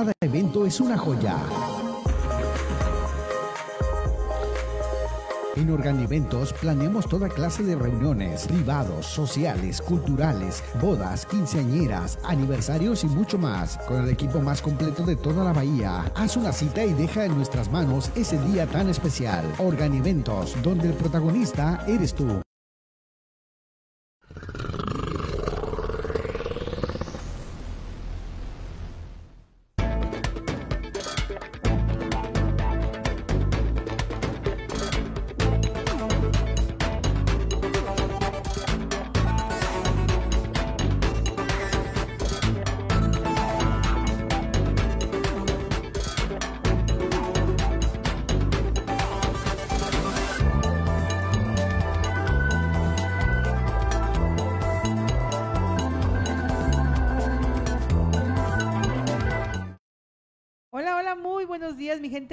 Cada evento es una joya. En Organiventos planeamos toda clase de reuniones, privados, sociales, culturales, bodas, quinceañeras, aniversarios y mucho más. Con el equipo más completo de toda la bahía, haz una cita y deja en nuestras manos ese día tan especial. Organiventos, donde el protagonista eres tú.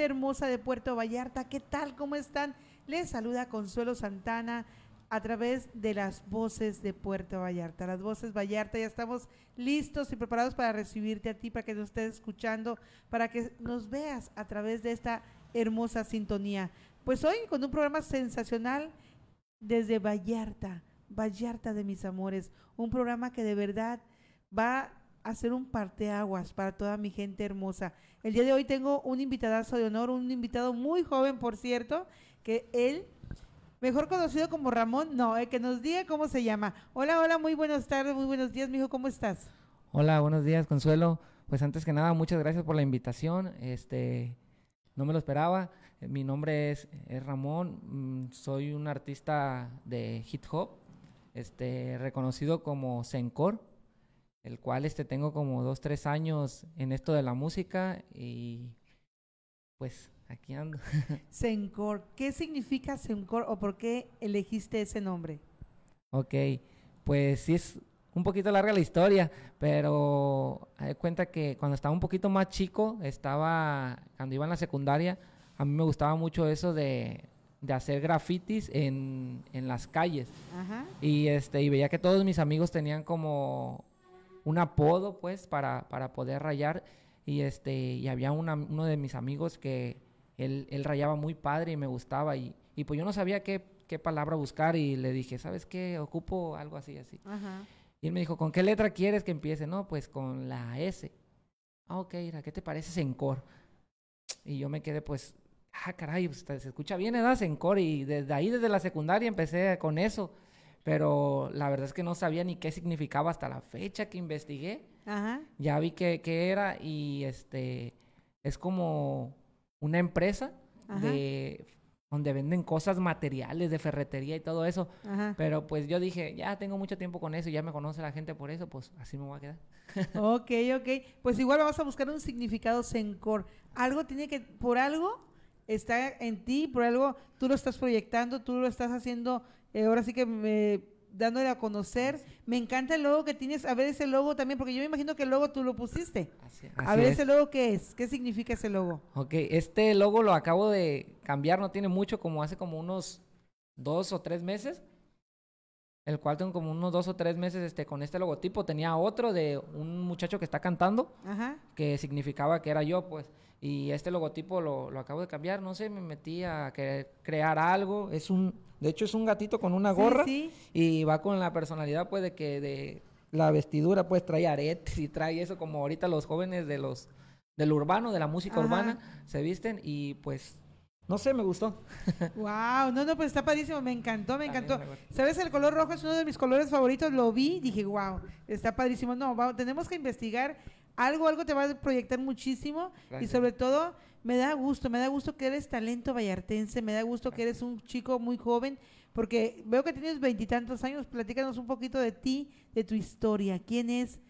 hermosa de Puerto Vallarta, ¿qué tal? ¿Cómo están? Les saluda Consuelo Santana a través de las voces de Puerto Vallarta. Las voces Vallarta, ya estamos listos y preparados para recibirte a ti, para que nos estés escuchando, para que nos veas a través de esta hermosa sintonía. Pues hoy con un programa sensacional desde Vallarta, Vallarta de mis amores, un programa que de verdad va hacer un parteaguas para toda mi gente hermosa. El día de hoy tengo un invitadazo de honor, un invitado muy joven, por cierto, que él, mejor conocido como Ramón, no, que nos diga cómo se llama. Hola, hola, muy buenas tardes, muy buenos días, mijo, ¿cómo estás? Hola, buenos días, Consuelo. Pues antes que nada, muchas gracias por la invitación. Este, no me lo esperaba. Mi nombre es, Ramón, mm, soy un artista de hip hop, este, reconocido como Sencor el cual este tengo como dos, tres años en esto de la música y pues aquí ando. Sencor, ¿qué significa Sencor o por qué elegiste ese nombre? Ok, pues sí es un poquito larga la historia, pero hay cuenta que cuando estaba un poquito más chico, estaba, cuando iba en la secundaria, a mí me gustaba mucho eso de, hacer grafitis en, las calles. Y, este, y veía que todos mis amigos tenían como un apodo, pues, para, para poder rayar. Y, este, y había uno de mis amigos que él, él, rayaba muy padre y me gustaba. Y, y pues yo no sabía qué, qué, palabra buscar y le dije, ¿sabes qué? Ocupo algo así, así. Y él me dijo, ¿con qué letra quieres que empiece? No, pues con la S. Ah, ok, ¿qué te parece Sencor? Y yo me quedé, pues, ah, caray, pues, se escucha bien, edad Sencor. Y desde ahí, desde la secundaria, empecé con eso pero la verdad es que no sabía ni qué significaba hasta la fecha que investigué. Ajá. Ya vi qué, era y este es como una empresa donde venden cosas materiales de ferretería y todo eso. Pero pues yo dije, ya tengo mucho tiempo con eso y ya me conoce la gente por eso, pues así me voy a quedar. ok, ok. Pues igual vamos a buscar un significado sencor. Algo tiene que, por algo está en ti, por algo tú lo estás proyectando, tú lo estás haciendo eh, ahora sí que me dándole a conocer. Me encanta el logo que tienes. A ver ese logo también, porque yo me imagino que el logo tú lo pusiste. a ver ese logo qué es. ¿Qué significa ese logo? Ok, este logo lo acabo de cambiar, no tiene mucho, como hace como unos dos o tres meses el cual tengo como unos dos o tres meses este, con este logotipo. Tenía otro de un muchacho que está cantando, que significaba que era yo, pues. Y este logotipo lo, lo, acabo de cambiar, no sé, me metí a crear algo. Es un, de hecho es un gatito con una gorra y va con la personalidad, pues, de que de la vestidura, pues, trae aretes y trae eso, como ahorita los jóvenes de los, del urbano, de la música urbana, se visten y pues no sé, me gustó. wow, no, no, pues está padrísimo, me encantó, me encantó. ¿Sabes? El color rojo es uno de mis colores favoritos, lo vi, dije, wow, está padrísimo. No, tenemos que investigar algo, algo te va a proyectar muchísimo y sobre todo me da gusto, me da gusto que eres talento vallartense, me da gusto que eres un chico muy joven, porque veo que tienes veintitantos años, platícanos un poquito de ti, de tu historia, quién es.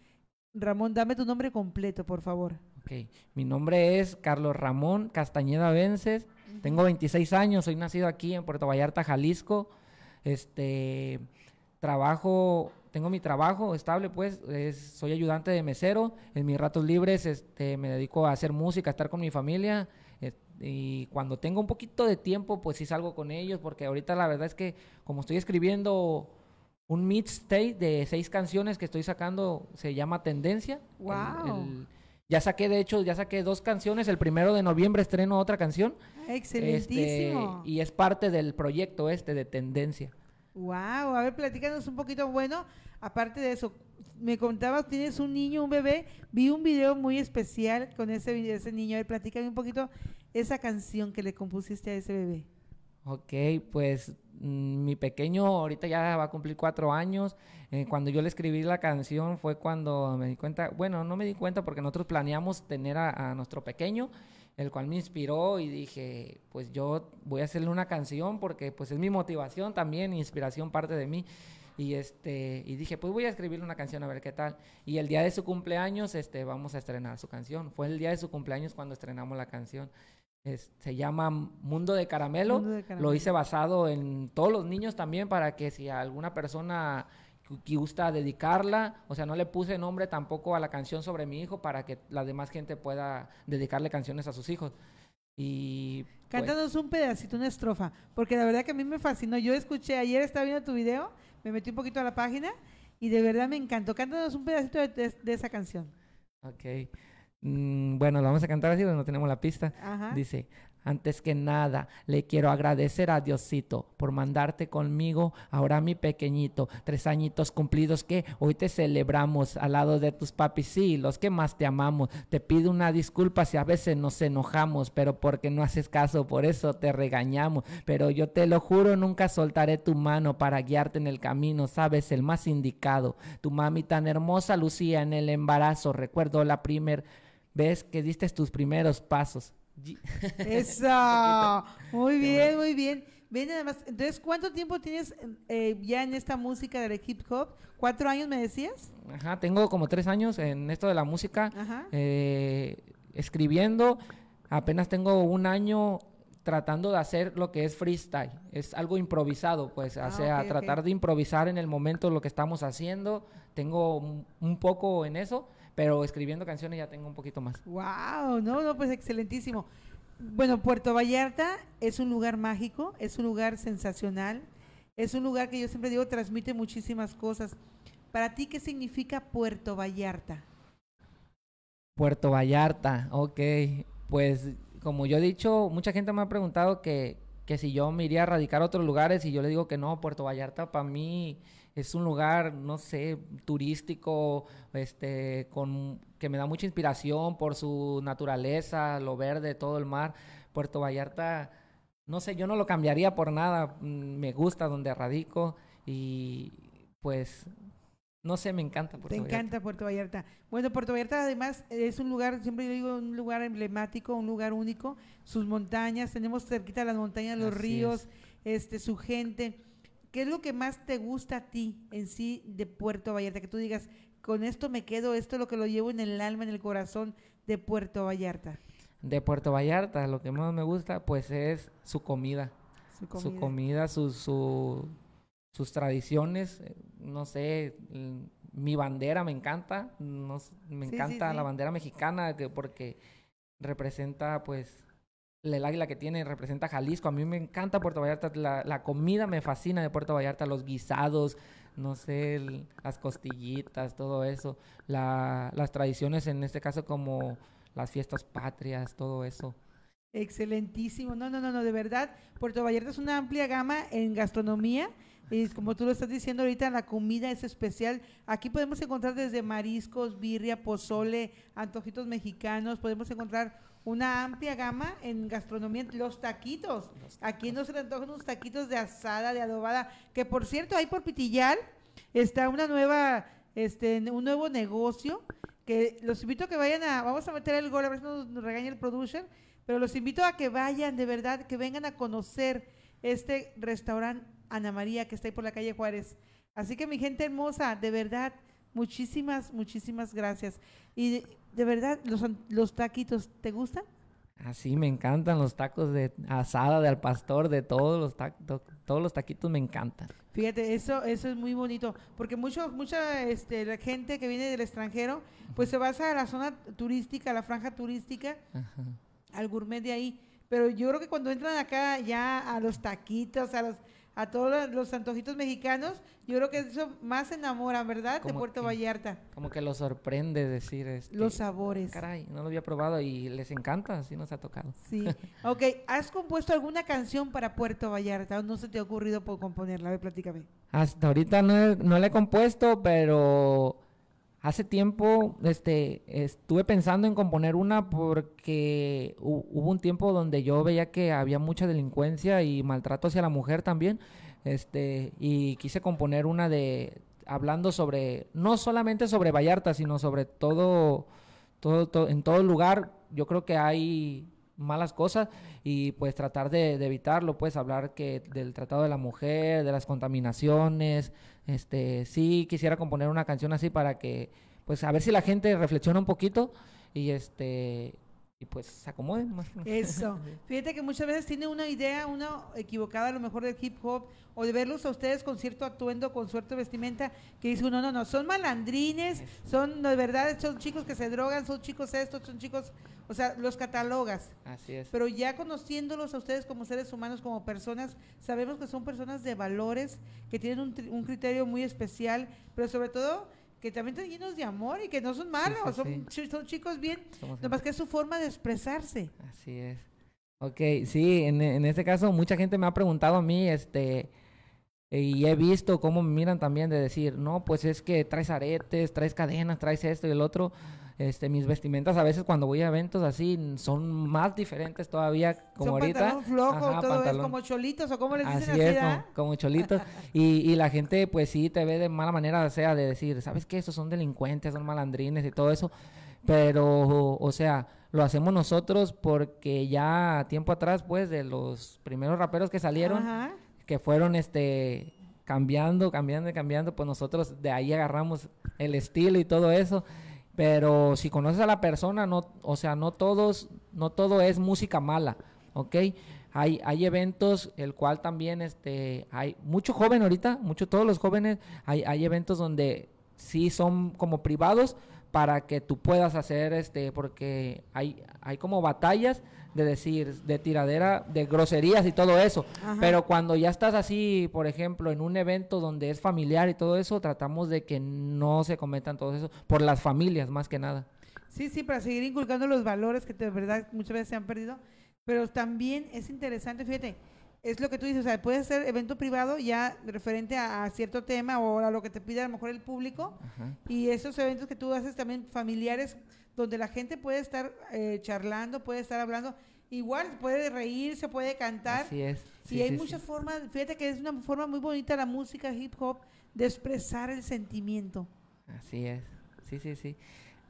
Ramón, dame tu nombre completo, por favor. Ok, mi nombre es Carlos Ramón Castañeda Vences, tengo 26 años, soy nacido aquí en Puerto Vallarta, Jalisco. Este, trabajo, tengo mi trabajo estable, pues, soy ayudante de mesero. En mis ratos libres este, me dedico a hacer música, a estar con mi familia. y cuando tengo un poquito de tiempo, pues sí salgo con ellos, porque ahorita la verdad es que como estoy escribiendo un state de seis canciones que estoy sacando, se llama Tendencia. ¡Wow! Ya saqué, de hecho, ya saqué dos canciones. El primero de noviembre estreno otra canción. Ah, excelentísimo. Este, y es parte del proyecto este de Tendencia. Wow, a ver, platícanos un poquito. Bueno, aparte de eso, me contabas, tienes un niño, un bebé. Vi un video muy especial con ese, ese niño. A ver, platícame un poquito esa canción que le compusiste a ese bebé. Ok, pues mm, mi pequeño ahorita ya va a cumplir cuatro años. Eh, cuando yo le escribí la canción fue cuando me di cuenta, bueno, no me di cuenta porque nosotros planeamos tener a, nuestro pequeño, el cual me inspiró y dije, pues yo voy a hacerle una canción porque pues es mi motivación también, inspiración parte de mí. Y, este, y dije, pues voy a escribirle una canción a ver qué tal. Y el día de su cumpleaños este, vamos a estrenar su canción. Fue el día de su cumpleaños cuando estrenamos la canción se llama Mundo de, Caramelo. Lo hice basado en todos los niños también para que si alguna persona que gusta dedicarla, o sea, no le puse nombre tampoco a la canción sobre mi hijo para que la demás gente pueda dedicarle canciones a sus hijos. Y pues, cántanos un pedacito, una estrofa, porque la verdad que a mí me fascinó. Yo escuché, ayer estaba viendo tu video, me metí un poquito a la página y de verdad me encantó. Cántanos un pedacito de, de esa canción. Ok. Mm, bueno, lo vamos a cantar así, donde no tenemos la pista. Dice, antes que nada, le quiero agradecer a Diosito por mandarte conmigo, ahora mi pequeñito, tres añitos cumplidos que hoy te celebramos al lado de tus papis, sí, los que más te amamos. Te pido una disculpa si a veces nos enojamos, pero porque no haces caso, por eso te regañamos. Pero yo te lo juro, nunca soltaré tu mano para guiarte en el camino, sabes, el más indicado. Tu mami tan hermosa, Lucía, en el embarazo, recuerdo la primer ves que diste tus primeros pasos. Eso, muy bien, muy bien. además, entonces, ¿cuánto tiempo tienes eh, ya en esta música del hip hop? ¿Cuatro años me decías? Ajá, tengo como tres años en esto de la música, eh, escribiendo. Apenas tengo un año tratando de hacer lo que es freestyle. Es algo improvisado, pues, o ah, sea, tratar de improvisar en el momento lo que estamos haciendo. Tengo un poco en eso pero escribiendo canciones ya tengo un poquito más. ¡Wow! No, no, pues excelentísimo. Bueno, Puerto Vallarta es un lugar mágico, es un lugar sensacional, es un lugar que yo siempre digo transmite muchísimas cosas. ¿Para ti qué significa Puerto Vallarta? Puerto Vallarta, ok. Pues como yo he dicho, mucha gente me ha preguntado que, que si yo me iría a radicar a otros lugares y yo le digo que no, Puerto Vallarta para mí es un lugar, no sé, turístico, este, con, que me da mucha inspiración por su naturaleza, lo verde, todo el mar. Puerto Vallarta, no sé, yo no lo cambiaría por nada. Mm, me gusta donde radico y pues no sé, me encanta Puerto Te Vallarta. encanta Puerto Vallarta. Bueno, Puerto Vallarta además es un lugar, siempre digo, un lugar emblemático, un lugar único. Sus montañas, tenemos cerquita las montañas, los ríos, este, su gente. ¿Qué es lo que más te gusta a ti en sí de Puerto Vallarta? Que tú digas, con esto me quedo, esto es lo que lo llevo en el alma, en el corazón de Puerto Vallarta. De Puerto Vallarta, lo que más me gusta pues es su comida. Su comida, su comida sus tradiciones, eh, no sé, mi bandera me encanta, no, me encanta la bandera mexicana porque representa pues el águila que tiene representa Jalisco. A mí me encanta Puerto Vallarta, la, comida me fascina de Puerto Vallarta, los guisados, no sé, las costillitas, todo eso, las tradiciones en este caso como las fiestas patrias, todo eso. Excelentísimo, no, no, no, no, de verdad, Puerto Vallarta es una amplia gama en gastronomía. Y como tú lo estás diciendo ahorita, la comida es especial. Aquí podemos encontrar desde mariscos, birria, pozole, antojitos mexicanos, podemos encontrar una amplia gama en gastronomía, los taquitos. aquí no Aquí nos antojan unos taquitos de asada, de adobada, que por cierto, ahí por Pitillal está una nueva, este, un nuevo negocio que los invito a que vayan a, vamos a meter el gol, a ver si nos regaña el producer, pero los invito a que vayan, de verdad, que vengan a conocer este restaurante Ana María que está ahí por la calle Juárez. Así que mi gente hermosa, de verdad, Muchísimas, muchísimas gracias. Y de, verdad, los, los taquitos, ¿te gustan? Así ah, me encantan los tacos de asada, de al pastor, de todos los todos los taquitos me encantan. Fíjate, eso eso es muy bonito, porque mucho mucha este, la gente que viene del extranjero, pues se basa a la zona turística, a la franja turística, al gourmet de ahí, pero yo creo que cuando entran acá ya a los taquitos, a los a todos los antojitos mexicanos. Yo creo que eso más enamora, ¿verdad? de Puerto Vallarta. Como que lo sorprende decir esto. los sabores. Caray, no lo había probado y les encanta, así nos ha tocado. Sí. ok, ¿has compuesto alguna canción para Puerto Vallarta o no se te ha ocurrido por componerla? A ver, platícame. Hasta ahorita no, no la he compuesto, pero Hace tiempo este, estuve pensando en componer una porque hubo un tiempo donde yo veía que había mucha delincuencia y maltrato hacia la mujer también. Este, y quise componer una de hablando sobre, no solamente sobre Vallarta, sino sobre todo, todo, en todo lugar, yo creo que hay malas cosas y pues tratar de, de, evitarlo, pues hablar que del tratado de la mujer, de las contaminaciones, este, sí quisiera componer una canción así para que, pues, a ver si la gente reflexiona un poquito y este y pues se acomoden. más. Eso. Fíjate que muchas veces tiene una idea, uno equivocada a lo mejor del hip hop, o de verlos a ustedes con cierto atuendo, con suerte vestimenta, que dice uno, no, no, son malandrines, son, de verdad, son chicos que se drogan, son chicos estos, son chicos, o sea, los catalogas. Así es. Pero ya conociéndolos a ustedes como seres humanos, como personas, sabemos que son personas de valores, que tienen un, un criterio muy especial, pero sobre todo que también están llenos de amor y que no son malos, son, son, chicos bien, nomás que es su forma de expresarse. Así es. Ok, sí, en, en, este caso mucha gente me ha preguntado a mí, este, eh, y he visto cómo me miran también de decir, no, pues es que traes aretes, traes cadenas, traes esto y el otro. Este, mis vestimentas a veces cuando voy a eventos así son más diferentes todavía como ahorita. Pantalón flojo, como cholitos o como le dicen así. es, como, cholitos. y, la gente pues sí te ve de mala manera, sea, de decir, ¿sabes qué? esos son delincuentes, son malandrines y todo eso. Pero, o sea, lo hacemos nosotros porque ya tiempo atrás, pues, de los primeros raperos que salieron, que fueron, este, cambiando, cambiando, cambiando, pues nosotros de ahí agarramos el estilo y todo eso. Pero si conoces a la persona, no, o sea, no todos, no todo es música mala, ¿ok? Hay, hay eventos, el cual también, este, hay mucho joven ahorita, mucho, todos los jóvenes, hay, hay eventos donde sí son como privados para que tú puedas hacer, este, porque hay, hay como batallas de decir, de tiradera, de groserías y todo eso. Pero cuando ya estás así, por ejemplo, en un evento donde es familiar y todo eso, tratamos de que no se cometan todo eso, por las familias más que nada. Sí, sí, para seguir inculcando los valores que de verdad muchas veces se han perdido. Pero también es interesante, fíjate, es lo que tú dices, o sea, puede ser evento privado ya referente a, cierto tema o a lo que te pide a lo mejor el público. Y esos eventos que tú haces también familiares, donde la gente puede estar eh, charlando, puede estar hablando. Igual puede reírse, puede cantar. Así es. Sí, hay muchas formas, fíjate que es una forma muy bonita la música hip hop de expresar el sentimiento. Así es. Sí, sí, sí.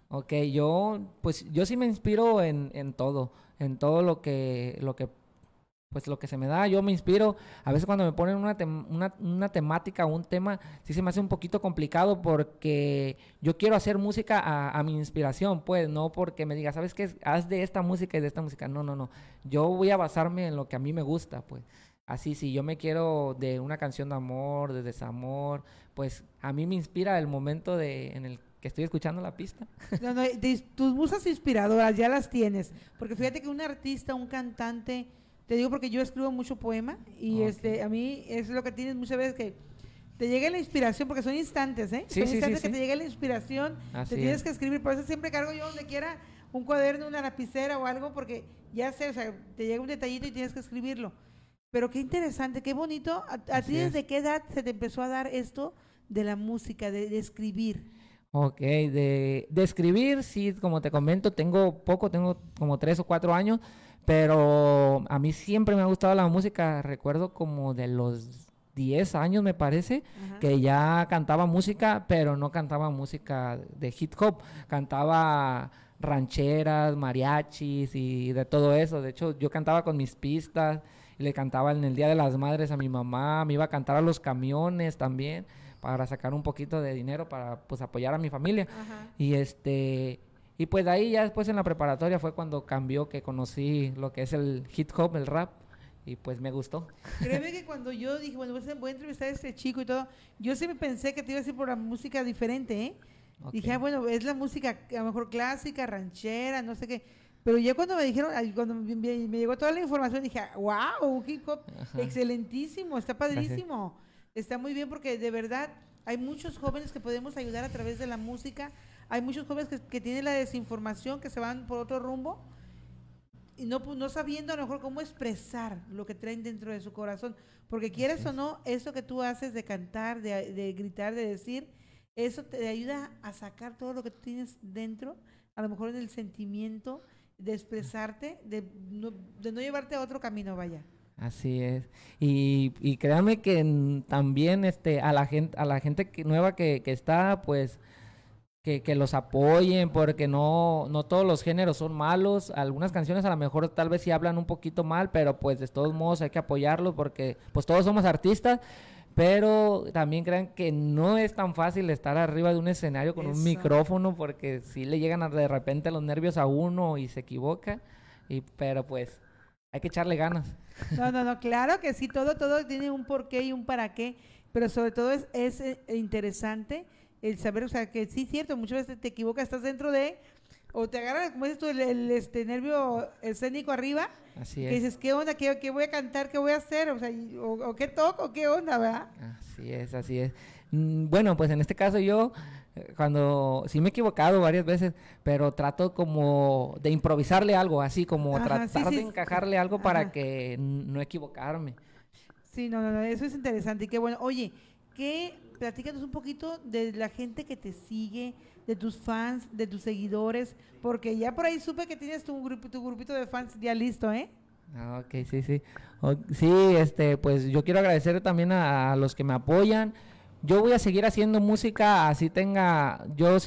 Ok, yo, pues yo sí me inspiro en, en todo, en todo lo que, lo que pues lo que se me da, yo me inspiro. A veces cuando me ponen una, una, temática o un tema, sí se me hace un poquito complicado porque yo quiero hacer música a, mi inspiración, pues no porque me diga, ¿sabes qué? Haz de esta música y de esta música. No, no, no. Yo voy a basarme en lo que a mí me gusta, pues. Así, si yo me quiero de una canción de amor, de desamor, pues a mí me inspira el momento de, en el que estoy escuchando la pista. No, no, tus musas inspiradoras ya las tienes. Porque fíjate que un artista, un cantante te digo porque yo escribo mucho poema y ah, este a mí es lo que tienes muchas veces que te llega la inspiración, porque son instantes, ¿eh? son instantes que te llega la inspiración, te tienes que escribir. Por eso siempre cargo yo donde quiera un cuaderno, una lapicera o algo, porque ya sé, o sea, te llega un detallito y tienes que escribirlo. Pero qué interesante, qué bonito. ¿A, ti desde qué edad se te empezó a dar esto de la música, de, escribir? Ok, de, de, escribir, sí, como te comento, tengo poco, tengo como tres o cuatro años, pero a mí siempre me ha gustado la música, recuerdo como de los 10 años me parece, que ya cantaba música, pero no cantaba música de hip hop, cantaba rancheras, mariachis y de todo eso. De hecho, yo cantaba con mis pistas, y le cantaba en el Día de las Madres a mi mamá, me iba a cantar a los camiones también para sacar un poquito de dinero para pues apoyar a mi familia. Y este y pues de ahí ya después en la preparatoria fue cuando cambió, que conocí lo que es el hip hop, el rap, y pues me gustó. Créeme que cuando yo dije, bueno, voy a entrevistar a este chico y todo, yo siempre pensé que te iba a decir por la música diferente, ¿eh? Dije, ah, bueno, es la música a lo mejor clásica, ranchera, no sé qué. Pero ya cuando me dijeron, cuando me, llegó toda la información, dije, wow, ah, hip hop, excelentísimo, está padrísimo, está muy bien porque de verdad hay muchos jóvenes que podemos ayudar a través de la música hay muchos jóvenes que, tienen la desinformación, que se van por otro rumbo y no, no sabiendo a lo mejor cómo expresar lo que traen dentro de su corazón. Porque quieres o no, eso que tú haces de cantar, de, gritar, de decir, eso te ayuda a sacar todo lo que tú tienes dentro, a lo mejor en el sentimiento de expresarte, de no, de no llevarte a otro camino, vaya. Así es. Y, y créame que también este, a la gente, a la gente nueva que, que está, pues que, los apoyen, porque no, no todos los géneros son malos. Algunas canciones a lo mejor tal vez sí hablan un poquito mal, pero pues de todos modos hay que apoyarlos porque pues todos somos artistas. Pero también crean que no es tan fácil estar arriba de un escenario con un micrófono porque si le llegan de repente los nervios a uno y se equivoca. Y, pero pues hay que echarle ganas. No, no, no, claro que sí, todo, todo tiene un porqué y un para qué, pero sobre todo es, es eh, interesante el saber, o sea, que sí es cierto, muchas veces te equivocas, estás dentro de, o te agarra, como dices tú, el, este, nervio escénico arriba, Así es. que dices, ¿qué onda? ¿Qué, voy a cantar? ¿Qué voy a hacer? O sea, o, qué toco? ¿Qué onda, verdad? Así es, así es. Mm, bueno, pues en este caso yo eh, cuando sí me he equivocado varias veces, pero trato como de improvisarle algo, así como tratar de encajarle algo para que no equivocarme. Sí, no, no, eso es interesante y qué bueno. Oye, que Platícanos un poquito de la gente que te sigue, de tus fans, de tus seguidores, porque ya por ahí supe que tienes tu, tu grupito de fans ya listo, ¿eh? Ah, ok, sí, sí. sí, este, pues yo quiero agradecer también a, a, los que me apoyan. Yo voy a seguir haciendo música, así tenga, yo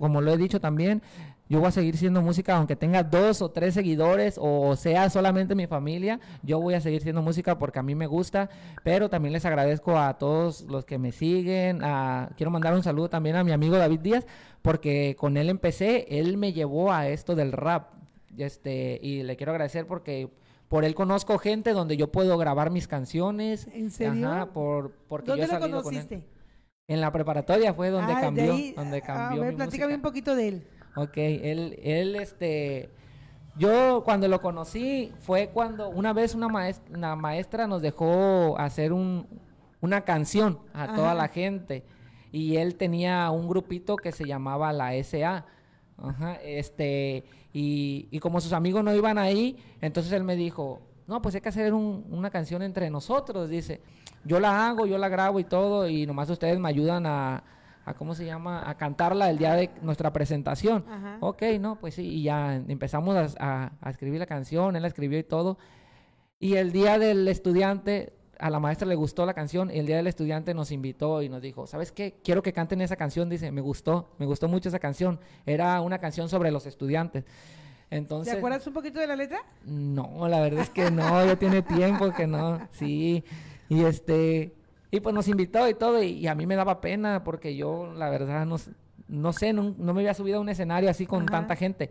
como lo he dicho también, yo voy a seguir siendo música, aunque tenga dos o tres seguidores o sea solamente mi familia, yo voy a seguir siendo música porque a mí me gusta, pero también les agradezco a todos los que me siguen. quiero mandar un saludo también a mi amigo David Díaz, porque con él empecé, él me llevó a esto del rap. Este, y le quiero agradecer porque por él conozco gente donde yo puedo grabar mis canciones. ¿En serio? por, ¿Dónde lo conociste? En la preparatoria fue donde ah, cambió, donde ah, cambió. A platícame un poquito de él. Ok, él, él, este, yo cuando lo conocí fue cuando una vez una maestra, maestra nos dejó hacer un, una canción a toda la gente y él tenía un grupito que se llamaba la SA. este, y, y, como sus amigos no iban ahí, entonces él me dijo, no, pues hay que hacer una canción entre nosotros, dice, yo la hago, yo la grabo y todo, y nomás ustedes me ayudan a, cómo se llama, a cantarla el día de nuestra presentación. Ok, no, pues sí, y ya empezamos a, a, escribir la canción, él la escribió y todo. Y el día del estudiante, a la maestra le gustó la canción, y el día del estudiante nos invitó y nos dijo, ¿sabes qué? Quiero que canten esa canción, dice, me gustó, me gustó mucho esa canción, era una canción sobre los estudiantes. Entonces, ¿Te acuerdas un poquito de la letra? No, la verdad es que no, ya tiene tiempo que no, sí. Y este, y pues nos invitó y todo, y, a mí me daba pena porque yo, la verdad, no, sé, no, me había subido a un escenario así con tanta gente.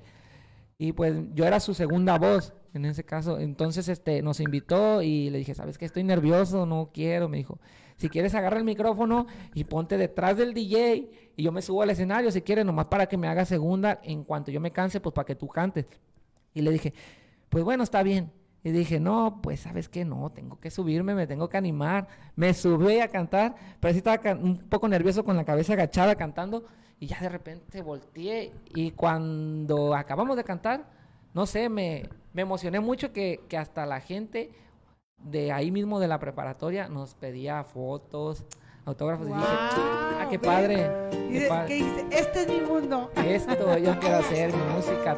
Y pues yo era su segunda voz en ese caso. Entonces este, nos invitó y le dije, ¿sabes que Estoy nervioso, no quiero. Me dijo, si quieres agarra el micrófono y ponte detrás del DJ y yo me subo al escenario si quieres, nomás para que me haga segunda. En cuanto yo me canse, pues para que tú cantes. Y le dije, pues bueno, está bien. Y dije, no, pues sabes que no, tengo que subirme, me tengo que animar. Me subí a cantar, pero sí estaba un poco nervioso con la cabeza agachada cantando y ya de repente volteé y cuando acabamos de cantar, no sé, me, emocioné mucho que, hasta la gente de ahí mismo de la preparatoria nos pedía fotos, autógrafos y dije, ah, qué padre. ¿Qué, Este es mi mundo. Esto yo quiero hacer, música,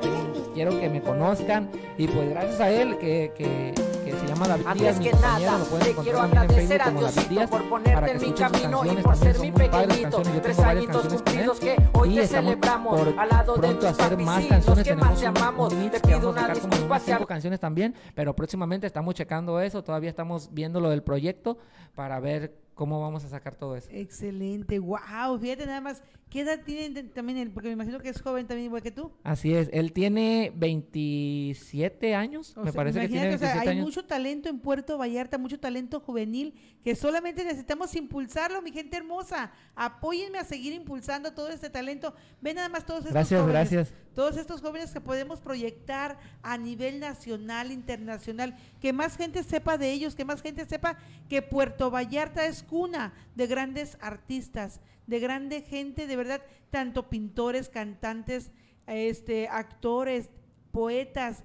quiero que me conozcan. Y pues gracias a él que, que, se llama David Antes Díaz, que nada, te quiero agradecer a Diosito por ponerte en mi camino y por ser mi pequeñito. Tres añitos cumplidos que hoy te celebramos al lado de más canciones que más te amamos. Te pido una disculpa. Cinco canciones también, pero próximamente estamos checando eso. Todavía estamos viendo lo del proyecto para ver cómo vamos a sacar todo eso. Excelente, wow, fíjate nada más, ¿qué edad tiene también él? Porque me imagino que es joven también igual que tú. Así es, él tiene 27 años, me parece que tiene 27 o hay mucho talento en Puerto Vallarta, mucho talento juvenil, que solamente necesitamos impulsarlo, mi gente hermosa, apóyenme a seguir impulsando todo este talento, ven nada más todos estos jóvenes. Gracias, gracias. Todos estos jóvenes que podemos proyectar a nivel nacional, internacional, que más gente sepa de ellos, que más gente sepa que Puerto Vallarta es cuna de grandes artistas, de grande gente, de verdad, tanto pintores, cantantes, este, actores, poetas,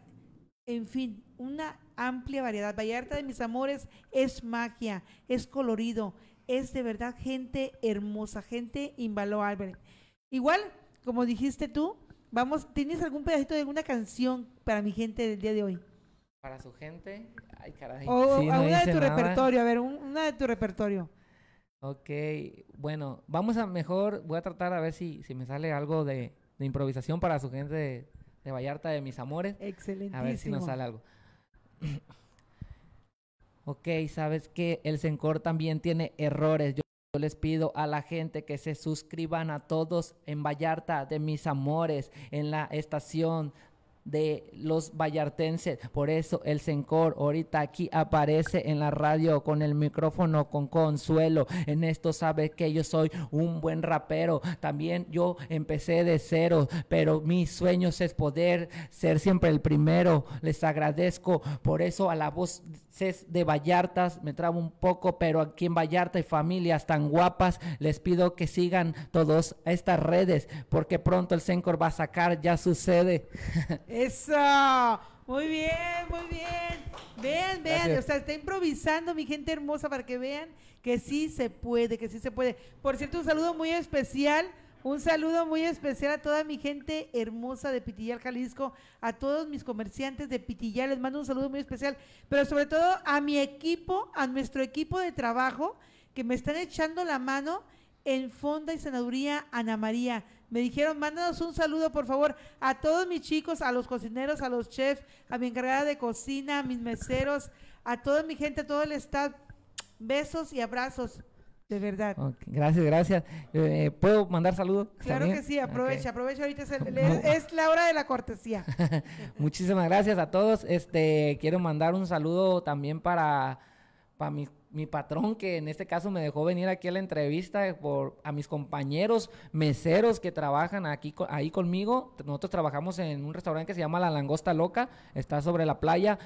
en fin, una amplia variedad. Vallarta de mis amores es magia, es colorido, es de verdad gente hermosa, gente invaluable. Igual, como dijiste tú, vamos, ¿tienes algún pedacito de alguna canción para mi gente del día de hoy? Para su gente. Ay, una de tu repertorio, a ver, una de tu repertorio. Ok, bueno, vamos a mejor, voy a tratar a ver si, si me sale algo de, improvisación para su gente de, Vallarta, de mis amores. Excelente. A ver si nos sale algo. ok, sabes que el Sencor también tiene errores. Yo yo les pido a la gente que se suscriban a todos en Vallarta de mis amores, en la estación de los vallartenses. Por eso el Sencor ahorita aquí aparece en la radio con el micrófono con consuelo. En esto sabe que yo soy un buen rapero. También yo empecé de cero, pero mis sueños es poder ser siempre el primero. Les agradezco. Por eso a la voz de Vallartas me trabo un poco, pero aquí en Vallarta hay familias tan guapas, les pido que sigan todos estas redes, porque pronto el Sencor va a sacar, ya sucede. Eso. Muy bien, muy bien. Vean, vean, o sea, está improvisando mi gente hermosa para que vean que sí se puede, que sí se puede. Por cierto, un saludo muy especial, un saludo muy especial a toda mi gente hermosa de Pitillal, Jalisco, a todos mis comerciantes de Pitillal, les mando un saludo muy especial, pero sobre todo a mi equipo, a nuestro equipo de trabajo, que me están echando la mano en Fonda y Senaduría Ana María. Me dijeron, mándanos un saludo, por favor, a todos mis chicos, a los cocineros, a los chefs, a mi encargada de cocina, a mis meseros, a toda mi gente, a todo el staff. Besos y abrazos. De verdad. gracias, gracias. Eh, ¿Puedo mandar saludo? Claro que sí, aprovecha, aprovecha. Ahorita es, la hora de la cortesía. Muchísimas gracias a todos. Este, quiero mandar un saludo también para, para mis mi patrón, que en este caso me dejó venir aquí a la entrevista, por, a mis compañeros meseros que trabajan aquí ahí conmigo. Nosotros trabajamos en un restaurante que se llama La Langosta Loca, está sobre la playa,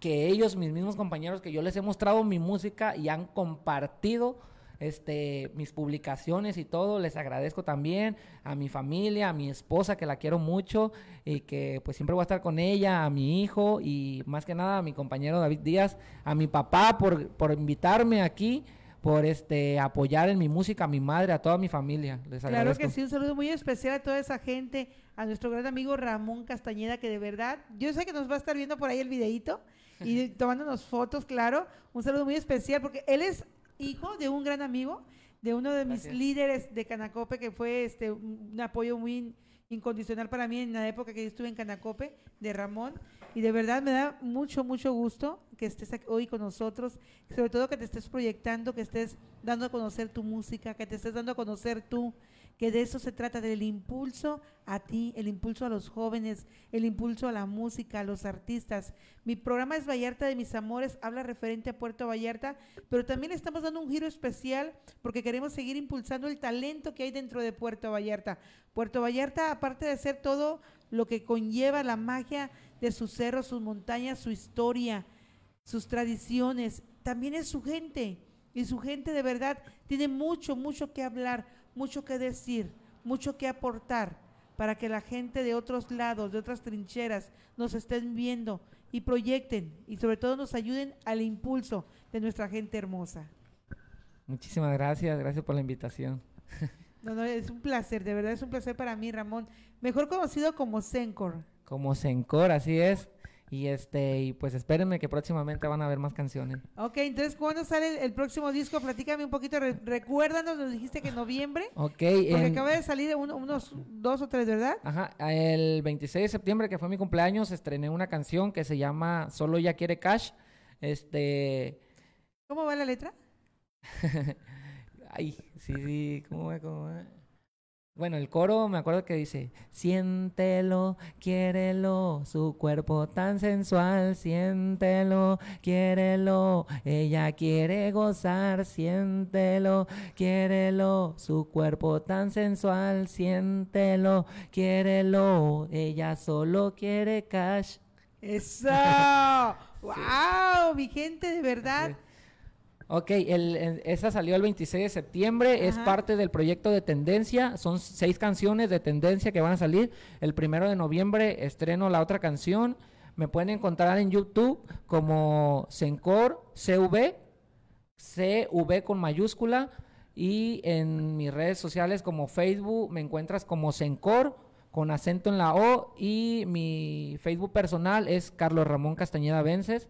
que ellos, mis mismos compañeros que yo les he mostrado mi música y han compartido este, mis publicaciones y todo. Les agradezco también a mi familia, a mi esposa que la quiero mucho y que pues siempre voy a estar con ella, a mi hijo y más que nada a mi compañero David Díaz, a mi papá por, por invitarme aquí por este apoyar en mi música a mi madre, a toda mi familia. Les claro que sí, un saludo muy especial a toda esa gente, a nuestro gran amigo Ramón Castañeda, que de verdad, yo sé que nos va a estar viendo por ahí el videito y tomándonos fotos, claro. Un saludo muy especial porque él es hijo de un gran amigo, de uno de mis líderes de Canacope, que fue este, un apoyo muy incondicional para mí en la época que yo estuve en Canacope, de Ramón. Y de verdad me da mucho, mucho gusto que estés hoy con nosotros, sobre todo que te estés proyectando, que estés dando a conocer tu música, que te estés dando a conocer tú. Tu que de eso se trata, del impulso a ti, el impulso a los jóvenes, el impulso a la música, a los artistas. Mi programa es Vallarta de mis amores, habla referente a Puerto Vallarta, pero también estamos dando un giro especial porque queremos seguir impulsando el talento que hay dentro de Puerto Vallarta. Puerto Vallarta, aparte de ser todo lo que conlleva la magia de sus cerros, sus montañas, su historia, sus tradiciones, también es su gente. Y su gente de verdad tiene mucho, mucho que hablar mucho que decir, mucho que aportar para que la gente de otros lados, de otras trincheras, nos estén viendo y proyecten y sobre todo nos ayuden al impulso de nuestra gente hermosa. Muchísimas gracias, gracias por la invitación. No, no, es un placer, de verdad es un placer para mí, Ramón. Mejor conocido como Sencor. Como Sencor, así es. Y este, y pues espérenme que próximamente van a haber más canciones. Ok, entonces ¿cuándo sale el próximo disco? Platícame un poquito, recuérdanos, nos dijiste que en noviembre. Ok. Porque acaba de salir unos dos o tres, ¿verdad? Ajá, el 26 de septiembre, que fue mi cumpleaños, estrené una canción que se llama Solo ya quiere cash. Este... ¿Cómo va la letra? Ay, sí, sí, ¿cómo va? ¿Cómo va? Bueno, el coro me acuerdo que dice, siéntelo, quiérelo, su cuerpo tan sensual, siéntelo, quiérelo, ella quiere gozar, siéntelo, quiérelo, su cuerpo tan sensual, siéntelo, quiérelo, ella solo quiere cash. ¡Eso! ¡Wow! Mi gente, de verdad. Ok, el, esa salió el 26 de septiembre, es parte del proyecto de Tendencia, son seis canciones de Tendencia que van a salir. El primero de noviembre estreno la otra canción. Me pueden encontrar en YouTube como Sencor CV, CV con mayúscula, y en mis redes sociales como Facebook me encuentras como Sencor con acento en la O y mi Facebook personal es Carlos Ramón Castañeda Vences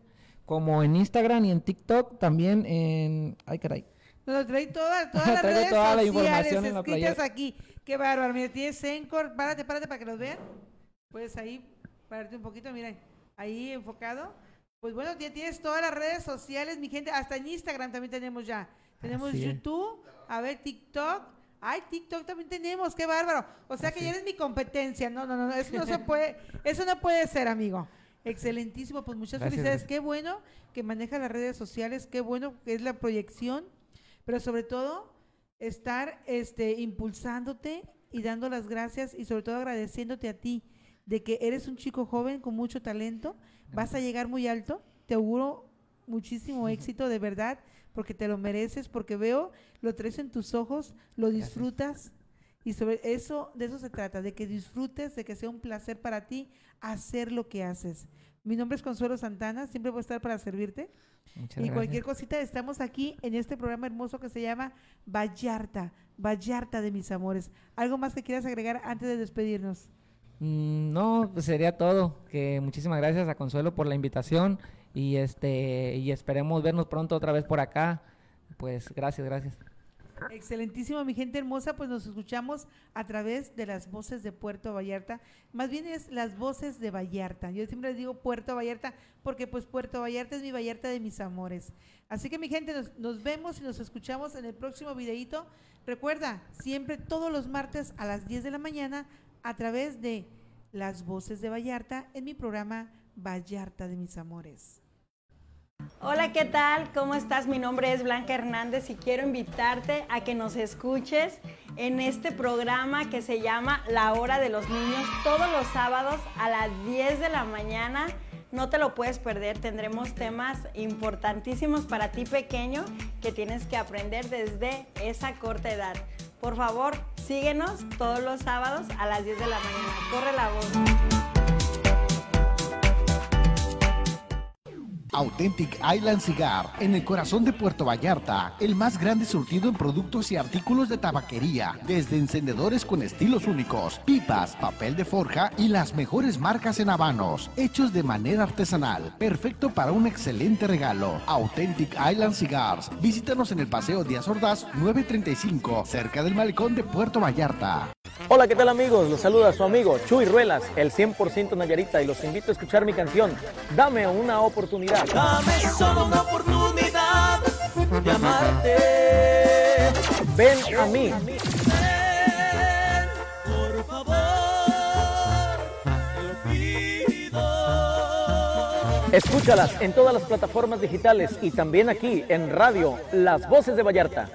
como en Instagram y en TikTok, también en... Ay, caray. Nos trae todas, todas las redes sociales la aquí. Qué bárbaro. Mira, tienes Encore. Párate, párate para que los vean. Puedes ahí, pararte un poquito, Mira, Ahí enfocado. Pues bueno, tienes todas las redes sociales, mi gente. Hasta en Instagram también tenemos ya. Tenemos YouTube, a ver, TikTok. Ay, TikTok también tenemos, qué bárbaro. O sea que ya eres mi competencia. No, no, no, eso no se puede, eso no puede ser, amigo. Excelentísimo, pues muchas felicidades. Qué bueno que maneja las redes sociales, qué bueno que es la proyección, pero sobre todo estar este, impulsándote y dando las gracias y sobre todo agradeciéndote a ti de que eres un chico joven con mucho talento, vas a llegar muy alto, te auguro muchísimo éxito de verdad, porque te lo mereces, porque veo, lo traes en tus ojos, lo disfrutas, y sobre eso, de eso se trata, de que disfrutes, de que sea un placer para ti hacer lo que haces. Mi nombre es Consuelo Santana, siempre voy a estar para servirte. y cualquier cosita, estamos aquí en este programa hermoso que se llama Vallarta, Vallarta de mis amores. ¿Algo más que quieras agregar antes de despedirnos? Mm, no, pues sería todo. Que muchísimas gracias a Consuelo por la invitación y este y esperemos vernos pronto otra vez por acá. Pues gracias, gracias. Excelentísimo, mi gente hermosa, pues nos escuchamos a través de las voces de Puerto Vallarta. Más bien es las voces de Vallarta. Yo siempre les digo Puerto Vallarta porque pues Puerto Vallarta es mi Vallarta de mis amores. Así que mi gente, nos, vemos y nos escuchamos en el próximo videíto. Recuerda, siempre todos los martes a las 10 de la mañana a través de las voces de Vallarta en mi programa Vallarta de mis amores. Hola, ¿qué tal? ¿Cómo estás? Mi nombre es Blanca Hernández y quiero invitarte a que nos escuches en este programa que se llama La Hora de los Niños todos los sábados a las 10 de la mañana. No te lo puedes perder, tendremos temas importantísimos para ti pequeño que tienes que aprender desde esa corta edad. Por favor, síguenos todos los sábados a las 10 de la mañana. Corre la voz. Authentic Island Cigar, en el corazón de Puerto Vallarta, el más grande surtido en productos y artículos de tabaquería, desde encendedores con estilos únicos, pipas, papel de forja y las mejores marcas en habanos, hechos de manera artesanal, perfecto para un excelente regalo. Authentic Island Cigars, visítanos en el Paseo Díaz Ordaz 935, cerca del malecón de Puerto Vallarta. Hola, ¿qué tal amigos? Los saluda su amigo Chuy Ruelas, el 100% Nayarita, y los invito a escuchar mi canción, Dame una oportunidad. Dame solo una oportunidad de amarte. Ven a mí. por favor, Escúchalas en todas las plataformas digitales y también aquí en radio Las Voces de Vallarta.